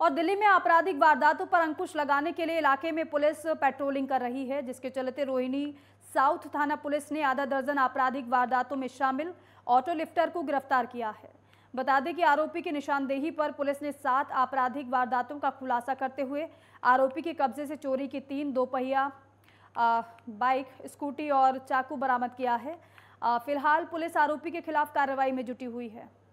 और दिल्ली में आपराधिक वारदातों पर अंकुश लगाने के लिए इलाके में पुलिस पेट्रोलिंग कर रही है जिसके चलते रोहिणी साउथ थाना पुलिस ने आधा दर्जन आपराधिक वारदातों में शामिल ऑटो लिफ्टर को गिरफ्तार किया है बता दें कि आरोपी की निशानदेही पर पुलिस ने सात आपराधिक वारदातों का खुलासा करते हुए आरोपी के कब्जे से चोरी की तीन दोपहिया बाइक स्कूटी और चाकू बरामद किया है फिलहाल पुलिस आरोपी के खिलाफ कार्रवाई में जुटी हुई है